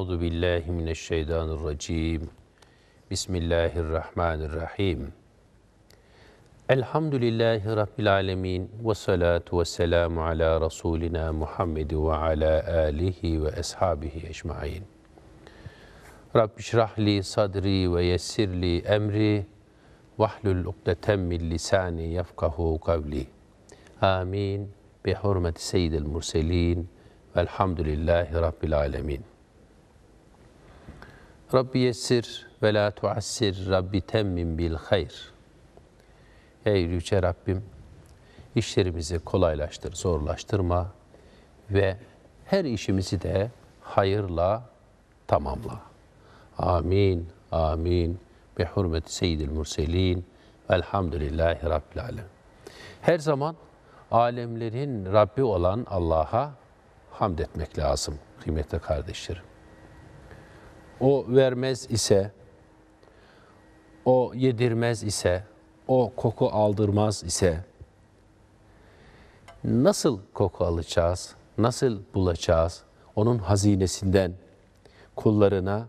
Euzu billahi mineşşeytanirracim. Bismillahirrahmanirrahim. Elhamdülillahi Rabbil alamin. ve salatu ve selamu ala Resulina Muhammed ve ala alihi ve ashabihi ecmain. Rabbi şrahli sadri ve yessirli emri vahlul ukdeten min lisani yafkahu kavli. Amin. Bi hurmeti seyyidil murselin velhamdülillahi Rabbil alemin. Rabbi yessir ve la tuassir Rabbi temmin bil hayr. Ey yüce Rabbim işlerimizi kolaylaştır, zorlaştırma ve her işimizi de hayırla tamamla. Amin, amin. Bi hurmeti seyyidil murselin. Elhamdülillahi Rabbil alem. Her zaman alemlerin Rabbi olan Allah'a hamd etmek lazım kıymetli kardeşlerim o vermez ise, o yedirmez ise, o koku aldırmaz ise nasıl koku alacağız, nasıl bulacağız onun hazinesinden kullarına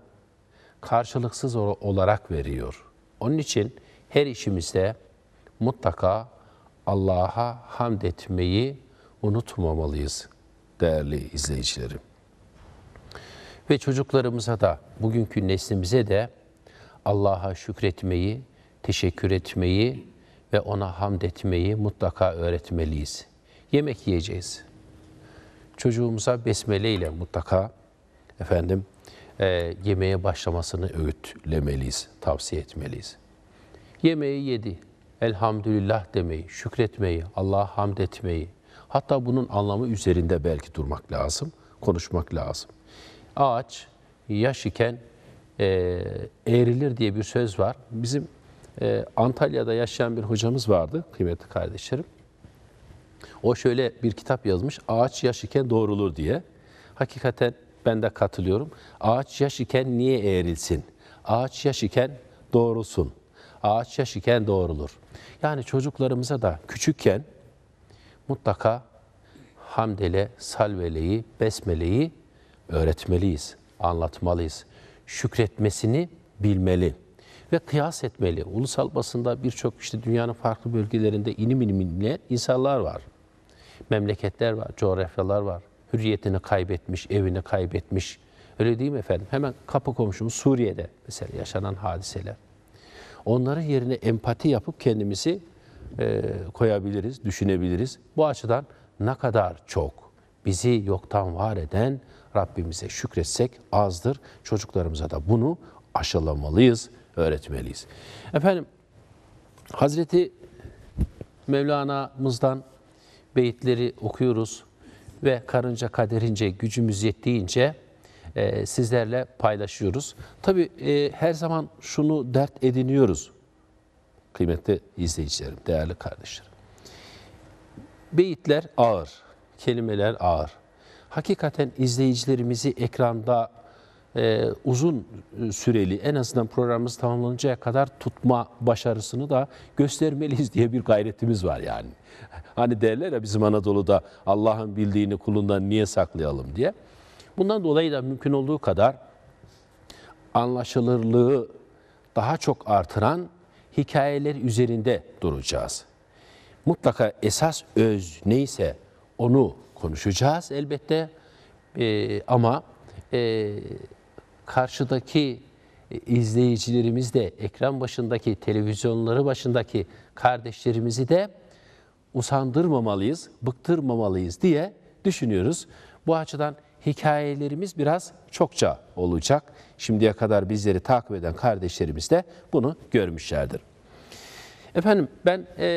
karşılıksız olarak veriyor. Onun için her işimizde mutlaka Allah'a hamd etmeyi unutmamalıyız değerli izleyicilerim. Ve çocuklarımıza da, bugünkü neslimize de Allah'a şükretmeyi, teşekkür etmeyi ve ona hamd etmeyi mutlaka öğretmeliyiz. Yemek yiyeceğiz. Çocuğumuza besmele ile mutlaka efendim e, yemeğe başlamasını öğütlemeliyiz, tavsiye etmeliyiz. Yemeği yedi, elhamdülillah demeyi, şükretmeyi, Allah'a hamd etmeyi, hatta bunun anlamı üzerinde belki durmak lazım, konuşmak lazım ağaç yaş iken e, eğrilir diye bir söz var. Bizim e, Antalya'da yaşayan bir hocamız vardı kıymetli kardeşlerim. O şöyle bir kitap yazmış. Ağaç yaş iken doğrulur diye. Hakikaten ben de katılıyorum. Ağaç yaş iken niye eğrilsin? Ağaç yaş iken doğrulsun. Ağaç yaş iken doğrulur. Yani çocuklarımıza da küçükken mutlaka hamdele, salveleyi, besmeleyi öğretmeliyiz, anlatmalıyız. Şükretmesini bilmeli ve kıyas etmeli. Ulusal basında birçok işte dünyanın farklı bölgelerinde inim inim inleyen insanlar var. Memleketler var, coğrafyalar var. Hürriyetini kaybetmiş, evini kaybetmiş. Öyle değil mi efendim? Hemen kapı komşumuz Suriye'de mesela yaşanan hadiseler. Onların yerine empati yapıp kendimizi e, koyabiliriz, düşünebiliriz. Bu açıdan ne kadar çok bizi yoktan var eden Rabbimize şükretsek azdır. Çocuklarımıza da bunu aşılamalıyız, öğretmeliyiz. Efendim, Hazreti Mevlana'mızdan beyitleri okuyoruz ve karınca kaderince, gücümüz yettiğince e, sizlerle paylaşıyoruz. Tabi e, her zaman şunu dert ediniyoruz kıymetli izleyicilerim, değerli kardeşlerim. Beyitler ağır, kelimeler ağır hakikaten izleyicilerimizi ekranda e, uzun e, süreli en azından programımız tamamlanıncaya kadar tutma başarısını da göstermeliyiz diye bir gayretimiz var yani. Hani derler ya bizim Anadolu'da Allah'ın bildiğini kulundan niye saklayalım diye. Bundan dolayı da mümkün olduğu kadar anlaşılırlığı daha çok artıran hikayeler üzerinde duracağız. Mutlaka esas öz neyse onu konuşacağız elbette. E, ama e, karşıdaki e, izleyicilerimiz de ekran başındaki, televizyonları başındaki kardeşlerimizi de usandırmamalıyız, bıktırmamalıyız diye düşünüyoruz. Bu açıdan hikayelerimiz biraz çokça olacak. Şimdiye kadar bizleri takip eden kardeşlerimiz de bunu görmüşlerdir. Efendim ben e,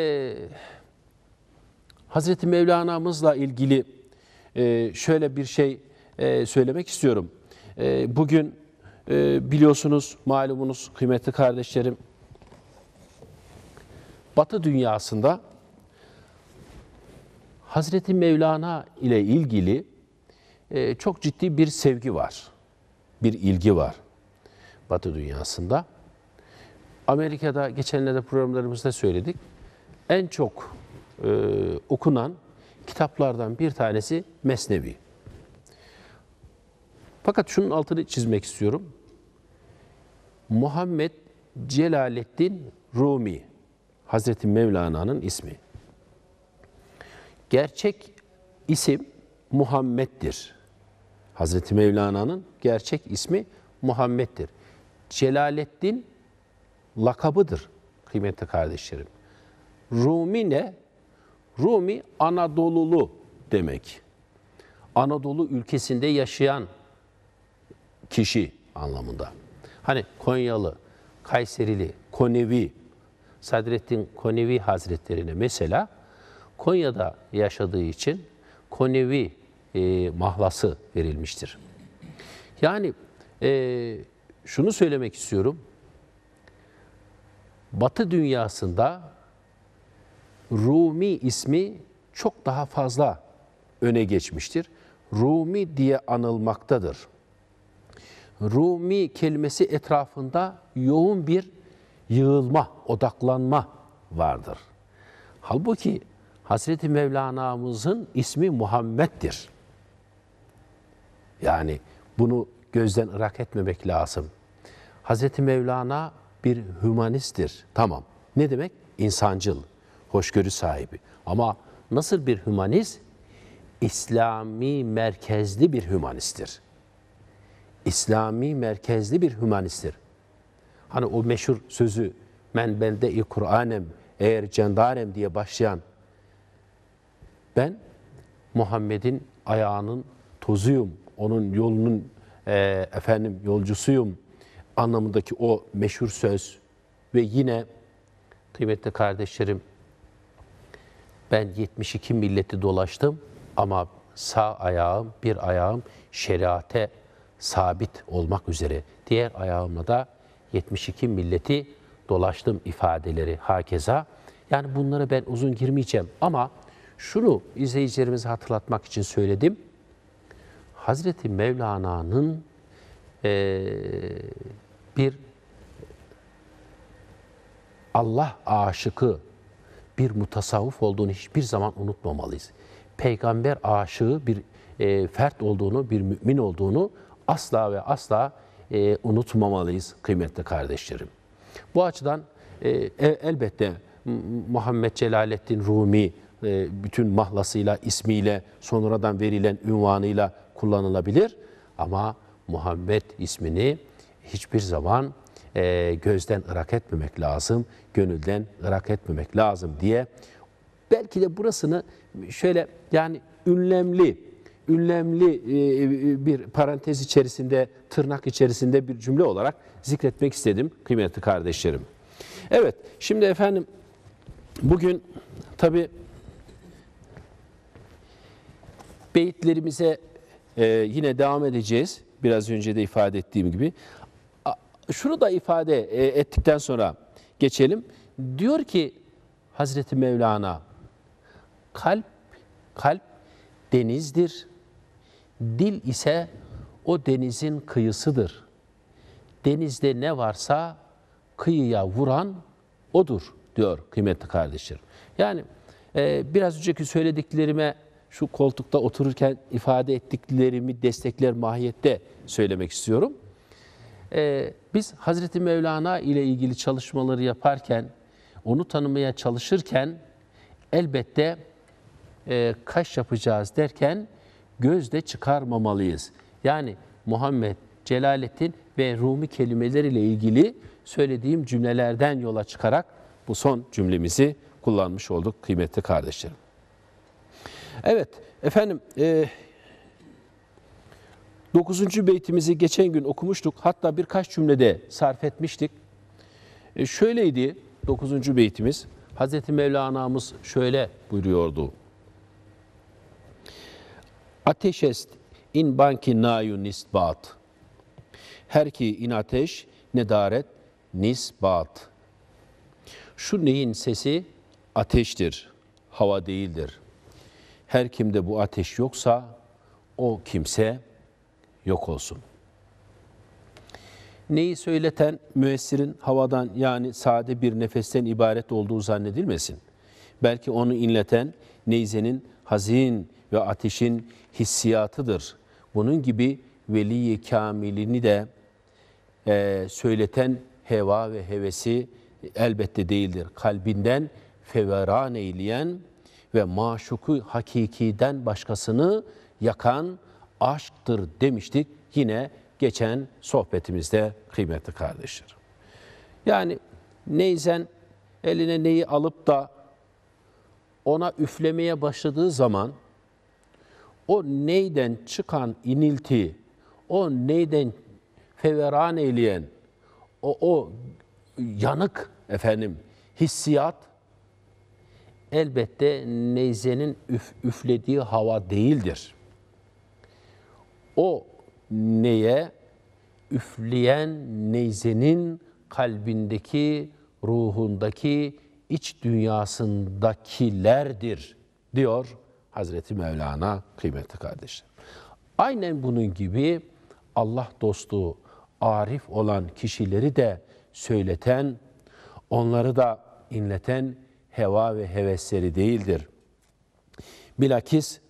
Hazreti Mevlana'mızla ilgili e, şöyle bir şey e, söylemek istiyorum. E, bugün biliyorsunuz, malumunuz kıymetli kardeşlerim, Batı dünyasında Hazreti Mevlana ile ilgili çok ciddi bir sevgi var, bir ilgi var Batı dünyasında. Amerika'da geçenlerde programlarımızda söyledik. En çok e, okunan kitaplardan bir tanesi Mesnevi. Fakat şunun altını çizmek istiyorum. Muhammed Celaleddin Rumi Hazreti Mevlana'nın ismi. Gerçek isim Muhammed'dir. Hazreti Mevlana'nın gerçek ismi Muhammed'dir. Celaleddin lakabıdır kıymetli kardeşlerim. Rumi ne? Rumi Anadolulu demek. Anadolu ülkesinde yaşayan kişi anlamında. Hani Konyalı, Kayserili, Konevi, Sadrettin Konevi Hazretlerine mesela Konya'da yaşadığı için Konevi e, mahlası verilmiştir. Yani e, şunu söylemek istiyorum. Batı dünyasında Rumi ismi çok daha fazla öne geçmiştir. Rumi diye anılmaktadır. Rumi kelimesi etrafında yoğun bir yığılma, odaklanma vardır. Halbuki Hazreti Mevlana'mızın ismi Muhammed'dir. Yani bunu gözden ırak etmemek lazım. Hazreti Mevlana bir hümanisttir. Tamam. Ne demek? İnsancıl, hoşgörü sahibi. Ama nasıl bir hümanist? İslami merkezli bir hümanisttir. İslami merkezli bir hümanisttir. Hani o meşhur sözü men bende-i Kur'anem eğer cendarem diye başlayan ben Muhammed'in ayağının tozuyum, onun yolunun e, efendim yolcusuyum anlamındaki o meşhur söz ve yine kıymetli kardeşlerim ben 72 milleti dolaştım ama sağ ayağım, bir ayağım şeriate sabit olmak üzere. Diğer ayağımla da 72 milleti dolaştım ifadeleri hakeza. Yani bunlara ben uzun girmeyeceğim ama şunu izleyicilerimize hatırlatmak için söyledim. Hazreti Mevlana'nın e, bir Allah aşıkı bir mutasavvuf olduğunu hiçbir zaman unutmamalıyız. Peygamber aşığı bir e, fert olduğunu, bir mümin olduğunu asla ve asla e, unutmamalıyız kıymetli kardeşlerim. Bu açıdan e, e elbette Muhammed Celaleddin Rumi e, bütün mahlasıyla, ismiyle, sonradan verilen ünvanıyla kullanılabilir. Ama Muhammed ismini hiçbir zaman e, gözden ırak etmemek lazım, gönülden ırak etmemek lazım diye. Belki de burasını şöyle yani ünlemli, ünlemli e, e, bir parantez içerisinde, tırnak içerisinde bir cümle olarak zikretmek istedim kıymetli kardeşlerim. Evet, şimdi efendim bugün tabi beyitlerimize e, yine devam edeceğiz. Biraz önce de ifade ettiğim gibi şunu da ifade e, ettikten sonra geçelim. Diyor ki Hazreti Mevlana kalp kalp denizdir. Dil ise o denizin kıyısıdır. Denizde ne varsa kıyıya vuran odur diyor kıymetli kardeşlerim. Yani e, biraz önceki söylediklerime şu koltukta otururken ifade ettiklerimi destekler mahiyette söylemek istiyorum e, biz Hazreti Mevlana ile ilgili çalışmaları yaparken, onu tanımaya çalışırken elbette e, kaş yapacağız derken gözde çıkarmamalıyız. Yani Muhammed, Celalettin ve Rumi kelimeleriyle ilgili söylediğim cümlelerden yola çıkarak bu son cümlemizi kullanmış olduk kıymetli kardeşlerim. Evet efendim e, Dokuzuncu beytimizi geçen gün okumuştuk. Hatta birkaç cümlede sarf etmiştik. E şöyleydi dokuzuncu beytimiz. Hazreti Mevlana'mız şöyle buyuruyordu. "Ateş est in banki nayu nisbat. Her ki in ateş nedaret daret nisbat. Şu neyin sesi ateştir, hava değildir. Her kimde bu ateş yoksa o kimse yok olsun. Neyi söyleten müessirin havadan yani sade bir nefesten ibaret olduğu zannedilmesin. Belki onu inleten neyzenin hazin ve ateşin hissiyatıdır. Bunun gibi veliyi kamilini de e, söyleten heva ve hevesi elbette değildir. Kalbinden feveran eyleyen ve maşuku hakikiden başkasını yakan aşktır demiştik yine geçen sohbetimizde kıymetli kardeşlerim. Yani neyzen eline neyi alıp da ona üflemeye başladığı zaman o neyden çıkan inilti, o neyden feveran eyleyen, o, o yanık efendim hissiyat elbette neyzenin üf, üflediği hava değildir. O neye üfleyen neyzenin kalbindeki, ruhundaki, iç dünyasındakilerdir diyor Hazreti Mevlana kıymetli kardeşler. Aynen bunun gibi Allah dostu, arif olan kişileri de söyleten, onları da inleten heva ve hevesleri değildir. Bilakis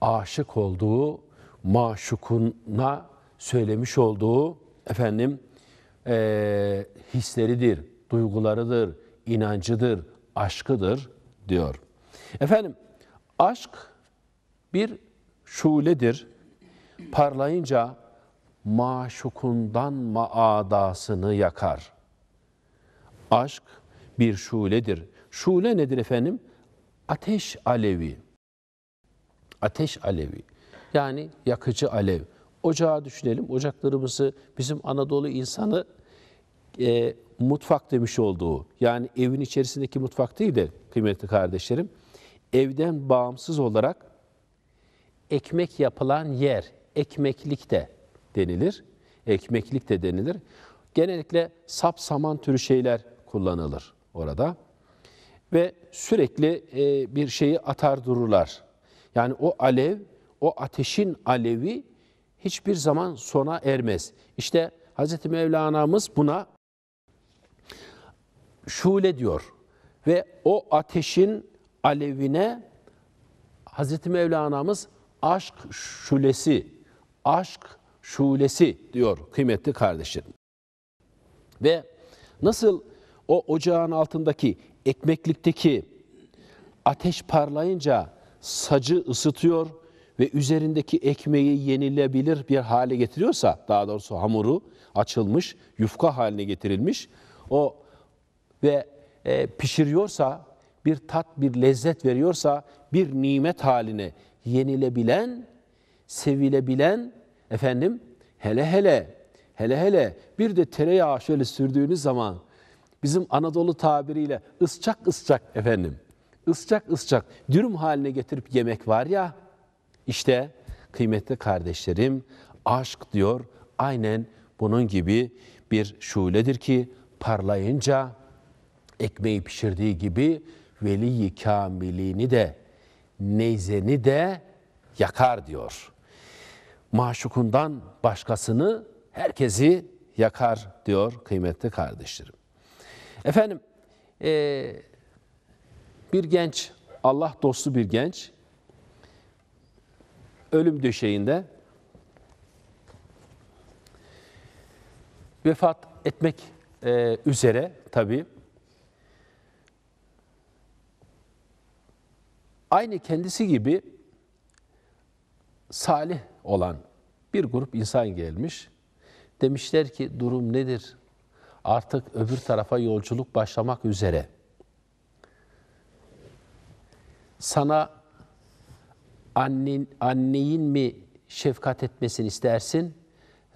aşık olduğu maşukuna söylemiş olduğu efendim e, hisleridir, duygularıdır, inancıdır, aşkıdır diyor. Efendim aşk bir şuledir. Parlayınca maşukundan maadasını yakar. Aşk bir şuledir. Şule nedir efendim? Ateş alevi. Ateş alevi. Yani yakıcı alev. Ocağı düşünelim. Ocaklarımızı bizim Anadolu insanı e, mutfak demiş olduğu, yani evin içerisindeki mutfak değil de kıymetli kardeşlerim, evden bağımsız olarak ekmek yapılan yer, ekmeklikte de denilir. Ekmeklikte de denilir. Genellikle sap saman türü şeyler kullanılır orada. Ve sürekli e, bir şeyi atar dururlar. Yani o alev o ateşin alevi hiçbir zaman sona ermez. İşte Hz. Mevlana'mız buna şule diyor. Ve o ateşin alevine Hz. Mevlana'mız aşk şulesi, aşk şulesi diyor kıymetli kardeşlerim. Ve nasıl o ocağın altındaki ekmeklikteki ateş parlayınca sacı ısıtıyor, ve üzerindeki ekmeği yenilebilir bir hale getiriyorsa, daha doğrusu hamuru açılmış, yufka haline getirilmiş, o ve e, pişiriyorsa, bir tat, bir lezzet veriyorsa, bir nimet haline yenilebilen, sevilebilen, efendim, hele hele, hele hele bir de tereyağı şöyle sürdüğünüz zaman, bizim Anadolu tabiriyle ısçak ısçak efendim, ısçak ısçak dürüm haline getirip yemek var ya, işte kıymetli kardeşlerim aşk diyor aynen bunun gibi bir şuledir ki parlayınca ekmeği pişirdiği gibi veliyi kamilini de neyzeni de yakar diyor. Maşukundan başkasını herkesi yakar diyor kıymetli kardeşlerim. Efendim e, bir genç Allah dostu bir genç ölüm döşeğinde vefat etmek e, üzere tabi. Aynı kendisi gibi salih olan bir grup insan gelmiş. Demişler ki durum nedir? Artık öbür tarafa yolculuk başlamak üzere. Sana annen, anneyin mi şefkat etmesini istersin?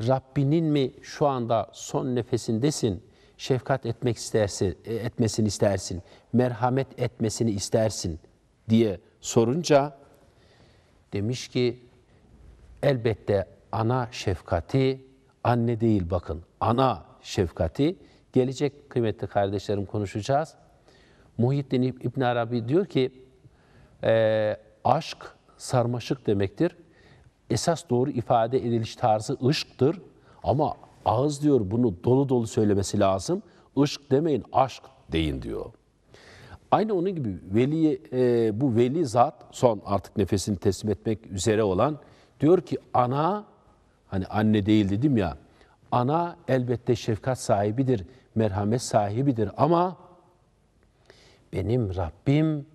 Rabbinin mi şu anda son nefesindesin? Şefkat etmek istersin, e, etmesini istersin, merhamet etmesini istersin diye sorunca demiş ki elbette ana şefkati anne değil bakın ana şefkati gelecek kıymetli kardeşlerim konuşacağız. Muhyiddin İbn Arabi diyor ki e, aşk sarmaşık demektir. Esas doğru ifade ediliş tarzı ışktır. Ama ağız diyor bunu dolu dolu söylemesi lazım. Işk demeyin, aşk deyin diyor. Aynı onun gibi veli, e, bu veli zat son artık nefesini teslim etmek üzere olan diyor ki ana, hani anne değil dedim ya, ana elbette şefkat sahibidir, merhamet sahibidir ama benim Rabbim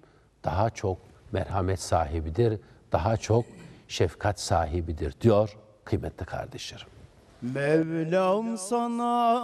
daha çok merhamet sahibidir, daha çok şefkat sahibidir diyor kıymetli kardeşlerim. Mevlam sana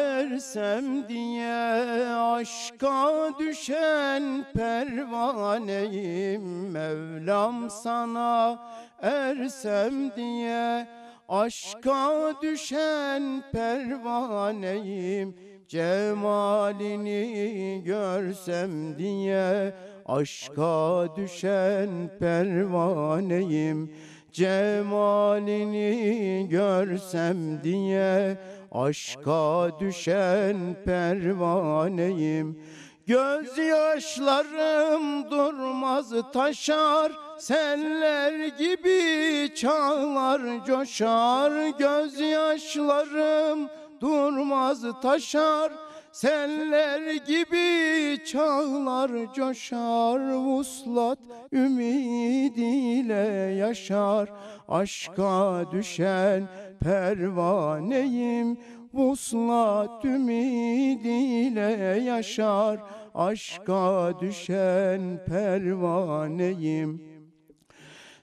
ersem diye aşka düşen pervaneyim Mevlam sana ersem diye aşka düşen pervaneyim Cemalini görsem diye Aşka düşen pervaneyim Cemalini görsem diye Aşka düşen pervaneyim Göz yaşlarım durmaz taşar Seller gibi çağlar coşar Göz yaşlarım durmaz taşar Seller gibi çağlar coşar Vuslat ümid ile yaşar Aşka düşen pervaneyim Vuslat ümid ile yaşar Aşka düşen pervaneyim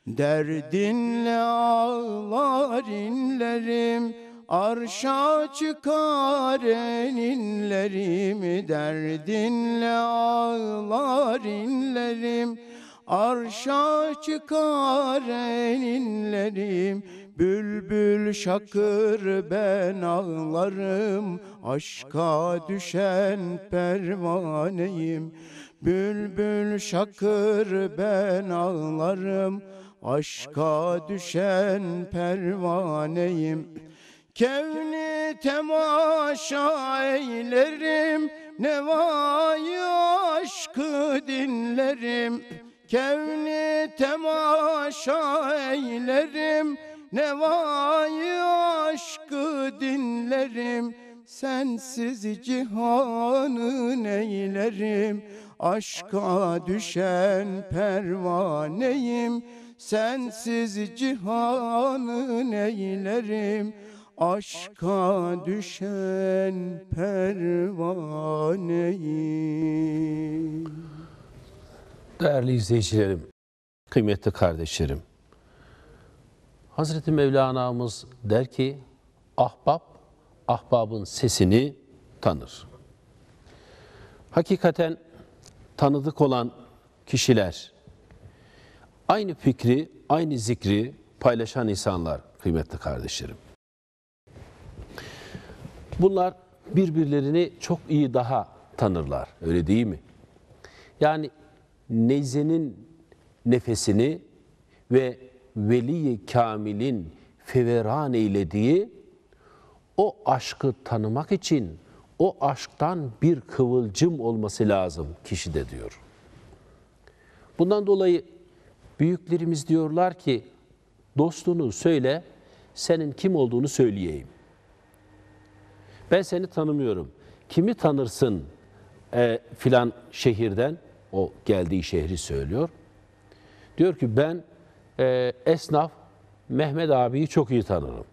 Derdinle ağlar inlerim Arşa çıkar elinlerim Derdinle ağlar inlerim Arşa çıkar elinlerim Bülbül şakır ben ağlarım Aşka düşen pervaneyim Bülbül şakır ben ağlarım Aşka düşen pervaneyim Kevni temaşa eylerim Nevayı aşkı dinlerim Kevni temaşa eylerim Nevayı aşkı dinlerim Sensiz cihanı neylerim Aşka düşen pervaneyim Sensiz cihanı neylerim Aşka düşen pervaneyi Değerli izleyicilerim, kıymetli kardeşlerim. Hazreti Mevlana'mız der ki, ahbap, ahbabın sesini tanır. Hakikaten tanıdık olan kişiler, aynı fikri, aynı zikri paylaşan insanlar kıymetli kardeşlerim. Bunlar birbirlerini çok iyi daha tanırlar. Öyle değil mi? Yani neyzenin nefesini ve veli kamilin feveran eylediği o aşkı tanımak için o aşktan bir kıvılcım olması lazım kişide diyor. Bundan dolayı büyüklerimiz diyorlar ki dostunu söyle senin kim olduğunu söyleyeyim. Ben seni tanımıyorum. Kimi tanırsın e, filan şehirden? O geldiği şehri söylüyor. Diyor ki ben e, esnaf Mehmet abiyi çok iyi tanırım.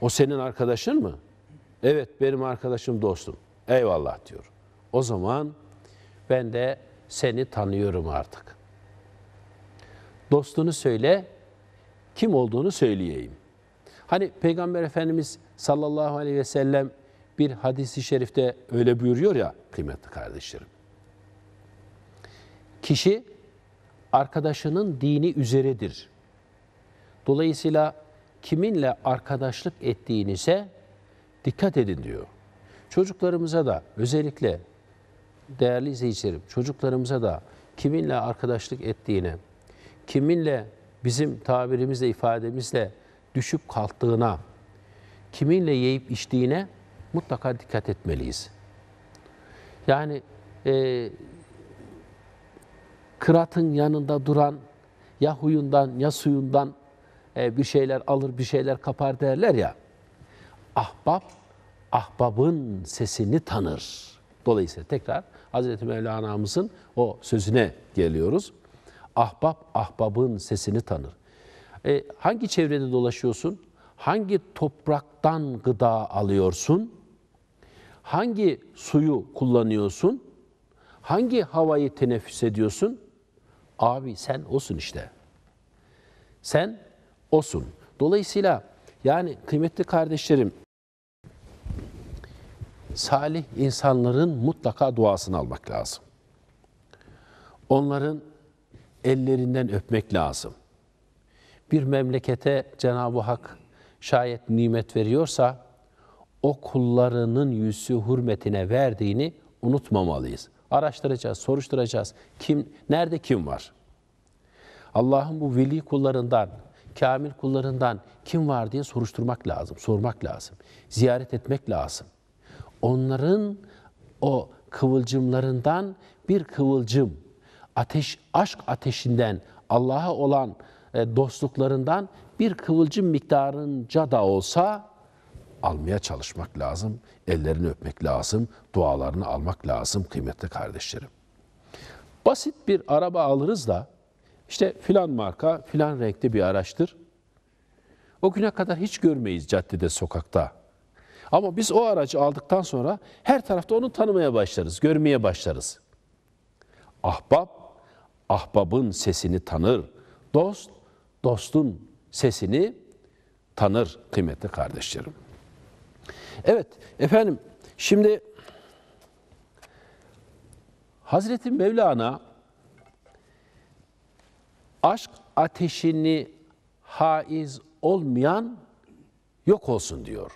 O senin arkadaşın mı? Evet benim arkadaşım dostum. Eyvallah diyor. O zaman ben de seni tanıyorum artık. Dostunu söyle, kim olduğunu söyleyeyim. Hani Peygamber Efendimiz sallallahu aleyhi ve sellem bir hadisi şerifte öyle buyuruyor ya kıymetli kardeşlerim. Kişi arkadaşının dini üzeredir. Dolayısıyla kiminle arkadaşlık ettiğinize dikkat edin diyor. Çocuklarımıza da özellikle değerli izleyicilerim çocuklarımıza da kiminle arkadaşlık ettiğine, kiminle bizim tabirimizle, ifademizle düşüp kalktığına, kiminle yiyip içtiğine mutlaka dikkat etmeliyiz. Yani e, kıratın yanında duran ya huyundan ya suyundan e, bir şeyler alır bir şeyler kapar derler ya. Ahbap ahbabın sesini tanır. Dolayısıyla tekrar Hazreti Mevlana'mızın o sözüne geliyoruz. Ahbap ahbabın sesini tanır. E, hangi çevrede dolaşıyorsun? Hangi topraktan gıda alıyorsun? Hangi suyu kullanıyorsun? Hangi havayı teneffüs ediyorsun? Abi sen osun işte. Sen osun. Dolayısıyla yani kıymetli kardeşlerim salih insanların mutlaka duasını almak lazım. Onların ellerinden öpmek lazım bir memlekete Cenab-ı Hak şayet nimet veriyorsa o kullarının yüzü hürmetine verdiğini unutmamalıyız. Araştıracağız, soruşturacağız. Kim nerede kim var? Allah'ın bu veli kullarından, kamil kullarından kim var diye soruşturmak lazım, sormak lazım. Ziyaret etmek lazım. Onların o kıvılcımlarından bir kıvılcım, ateş, aşk ateşinden Allah'a olan e, dostluklarından bir kıvılcım miktarınca da olsa almaya çalışmak lazım. Ellerini öpmek lazım, dualarını almak lazım kıymetli kardeşlerim. Basit bir araba alırız da işte filan marka, filan renkte bir araçtır. O güne kadar hiç görmeyiz caddede, sokakta. Ama biz o aracı aldıktan sonra her tarafta onu tanımaya başlarız, görmeye başlarız. Ahbap, ahbabın sesini tanır. Dost, dostun sesini tanır kıymetli kardeşlerim. Evet efendim şimdi Hazreti Mevlana aşk ateşini haiz olmayan yok olsun diyor.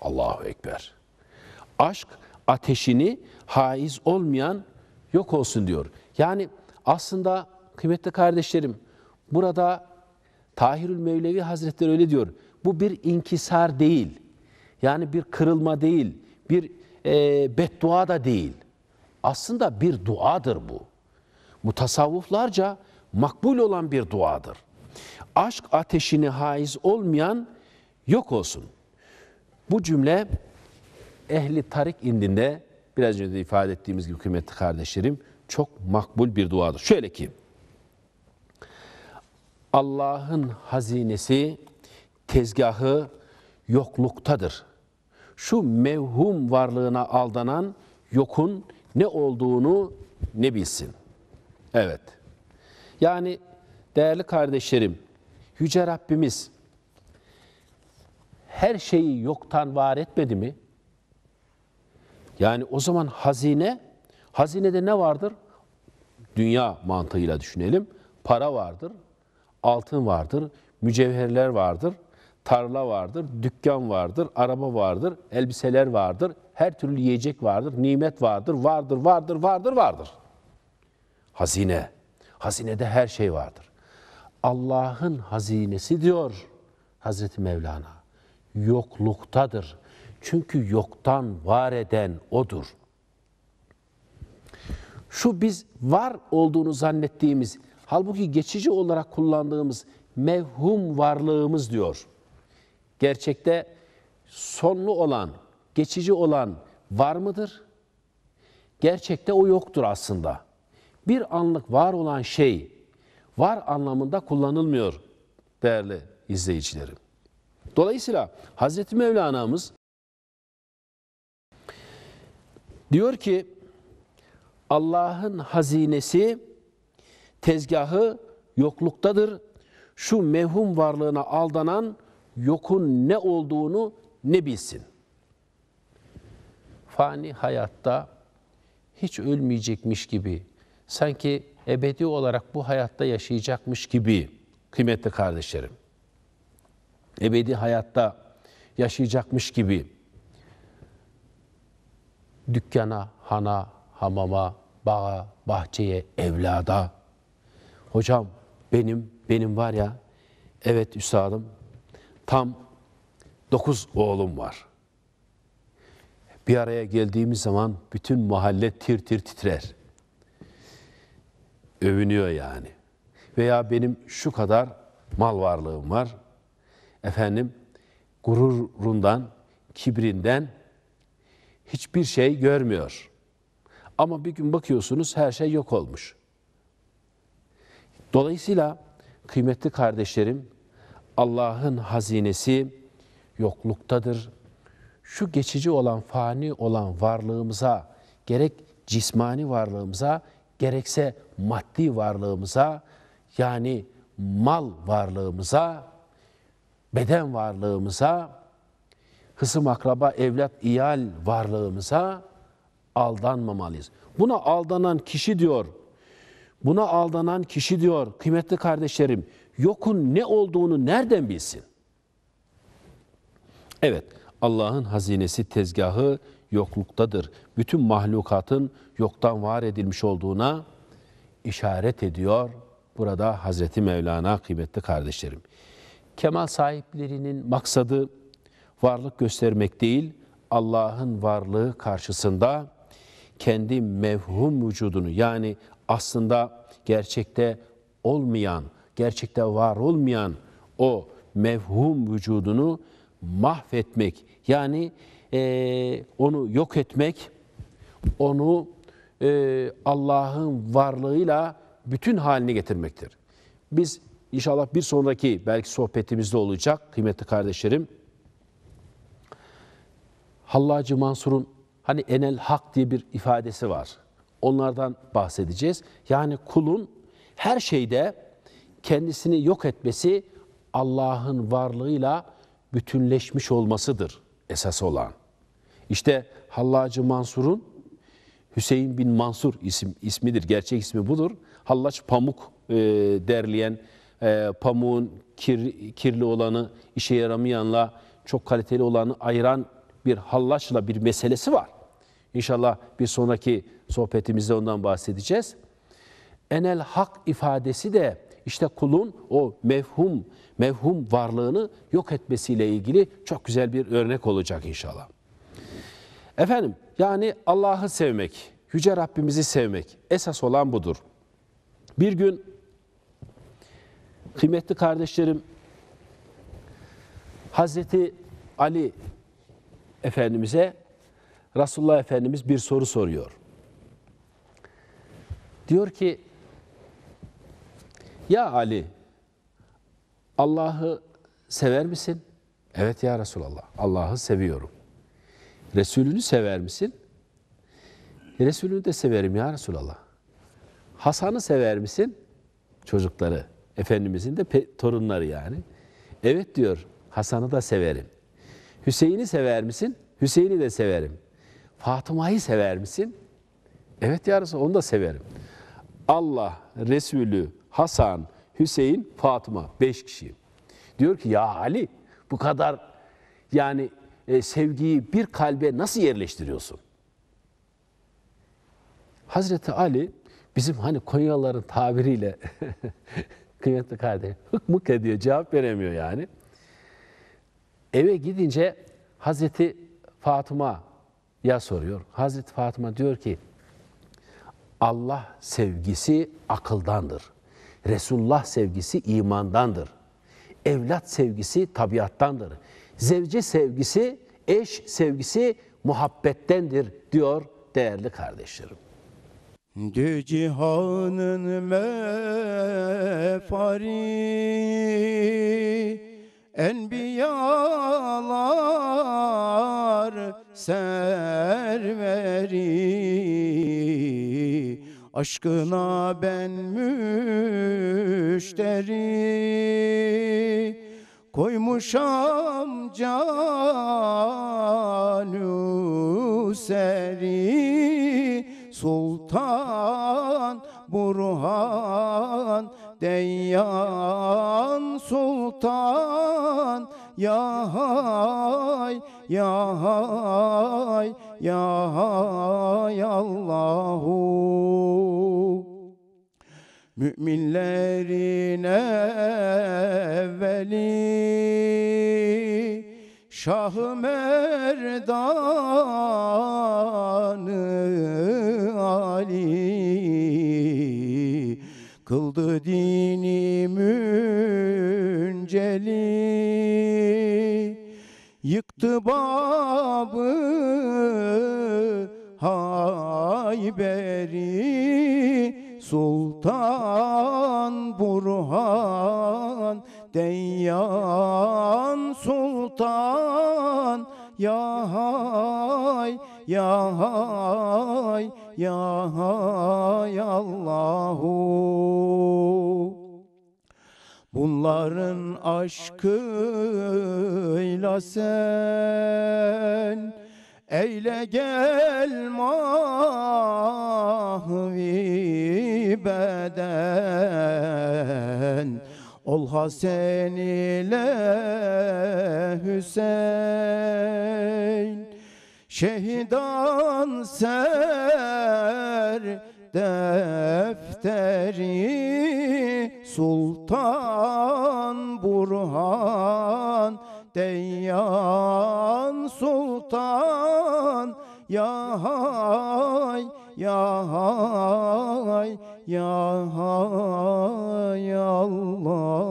Allahu Ekber. Aşk ateşini haiz olmayan yok olsun diyor. Yani aslında kıymetli kardeşlerim burada Tahirül Mevlevi Hazretleri öyle diyor. Bu bir inkisar değil. Yani bir kırılma değil. Bir e, beddua da değil. Aslında bir duadır bu. Mutasavvuflarca makbul olan bir duadır. Aşk ateşini haiz olmayan yok olsun. Bu cümle ehli tarik indinde biraz önce de ifade ettiğimiz gibi kıymetli kardeşlerim çok makbul bir duadır. Şöyle ki Allah'ın hazinesi, tezgahı yokluktadır. Şu mevhum varlığına aldanan yokun ne olduğunu ne bilsin. Evet. Yani değerli kardeşlerim, Yüce Rabbimiz her şeyi yoktan var etmedi mi? Yani o zaman hazine, hazinede ne vardır? Dünya mantığıyla düşünelim. Para vardır, altın vardır, mücevherler vardır, tarla vardır, dükkan vardır, araba vardır, elbiseler vardır, her türlü yiyecek vardır, nimet vardır, vardır, vardır, vardır, vardır. Hazine. Hazinede her şey vardır. Allah'ın hazinesi diyor Hazreti Mevlana. Yokluktadır. Çünkü yoktan var eden odur. Şu biz var olduğunu zannettiğimiz Halbuki geçici olarak kullandığımız mevhum varlığımız diyor. Gerçekte sonlu olan, geçici olan var mıdır? Gerçekte o yoktur aslında. Bir anlık var olan şey var anlamında kullanılmıyor değerli izleyicilerim. Dolayısıyla Hazreti Mevlana'mız diyor ki Allah'ın hazinesi tezgahı yokluktadır. Şu mevhum varlığına aldanan yokun ne olduğunu ne bilsin. Fani hayatta hiç ölmeyecekmiş gibi, sanki ebedi olarak bu hayatta yaşayacakmış gibi kıymetli kardeşlerim. Ebedi hayatta yaşayacakmış gibi dükkana, hana, hamama, bağa, bahçeye, evlada, Hocam benim, benim var ya, evet üstadım, tam dokuz oğlum var. Bir araya geldiğimiz zaman bütün mahalle tir tir titrer. Övünüyor yani. Veya benim şu kadar mal varlığım var. Efendim gururundan, kibrinden hiçbir şey görmüyor. Ama bir gün bakıyorsunuz her şey yok olmuş. Dolayısıyla kıymetli kardeşlerim Allah'ın hazinesi yokluktadır. Şu geçici olan, fani olan varlığımıza, gerek cismani varlığımıza, gerekse maddi varlığımıza, yani mal varlığımıza, beden varlığımıza, hısım akraba, evlat, iyal varlığımıza aldanmamalıyız. Buna aldanan kişi diyor Buna aldanan kişi diyor, kıymetli kardeşlerim, yokun ne olduğunu nereden bilsin? Evet, Allah'ın hazinesi tezgahı yokluktadır. Bütün mahlukatın yoktan var edilmiş olduğuna işaret ediyor burada Hazreti Mevlana kıymetli kardeşlerim. Kemal sahiplerinin maksadı varlık göstermek değil, Allah'ın varlığı karşısında kendi mevhum vücudunu yani aslında gerçekte olmayan, gerçekte var olmayan o mevhum vücudunu mahvetmek yani e, onu yok etmek, onu e, Allah'ın varlığıyla bütün halini getirmektir. Biz inşallah bir sonraki belki sohbetimizde olacak kıymetli kardeşlerim. Hallacı Mansur'un hani enel hak diye bir ifadesi var. Onlardan bahsedeceğiz. Yani kulun her şeyde kendisini yok etmesi Allah'ın varlığıyla bütünleşmiş olmasıdır esas olan. İşte Hallacı Mansur'un Hüseyin bin Mansur isim, ismidir. Gerçek ismi budur. Hallaç pamuk e, derleyen, e, pamuğun kir, kirli olanı, işe yaramayanla çok kaliteli olanı ayıran bir hallaçla bir meselesi var. İnşallah bir sonraki sohbetimizde ondan bahsedeceğiz. Enel hak ifadesi de işte kulun o mevhum, mevhum varlığını yok etmesiyle ilgili çok güzel bir örnek olacak inşallah. Efendim yani Allah'ı sevmek, Yüce Rabbimizi sevmek esas olan budur. Bir gün kıymetli kardeşlerim Hazreti Ali Efendimiz'e Resulullah Efendimiz bir soru soruyor. Diyor ki ya Ali Allah'ı sever misin? Evet ya Resulallah Allah'ı seviyorum. Resulünü sever misin? Resulünü de severim ya Resulallah. Hasan'ı sever misin? Çocukları, Efendimizin de torunları yani. Evet diyor, Hasan'ı da severim. Hüseyin'i sever misin? Hüseyin'i de severim. Fatıma'yı sever misin? Evet ya Resulallah onu da severim. Allah, Resulü, Hasan, Hüseyin, Fatıma. Beş kişi. Diyor ki ya Ali bu kadar yani e, sevgiyi bir kalbe nasıl yerleştiriyorsun? Hazreti Ali bizim hani Konyalıların tabiriyle kıymetli kardeşim hık mık ediyor cevap veremiyor yani. Eve gidince Hazreti Fatıma ya soruyor. Hazreti Fatıma diyor ki Allah sevgisi akıldandır. Resulullah sevgisi imandandır. Evlat sevgisi tabiattandır. Zevci sevgisi, eş sevgisi muhabbettendir diyor değerli kardeşlerim. Dü cihanın mefari Enbiyalar serveri Aşkına ben müşteri Koymuşam canü seri Sultan Burhan Deyyan Sultan Ya hay ya hay, ya hay Allahu Müminlerin evveli şah Merdan'ı Ali Kıldı dini münceli tıbabı Hayberi Sultan Burhan Deyyan Sultan Yahay Yahay Yahay hay ya Allahu Bunların aşkıyla sen Eyle gel mahvi beden Ol Hasen ile Hüseyin Şehidan ser defteri Sultan Burhan Deyyan Sultan Yahay Yahay Yahay Allah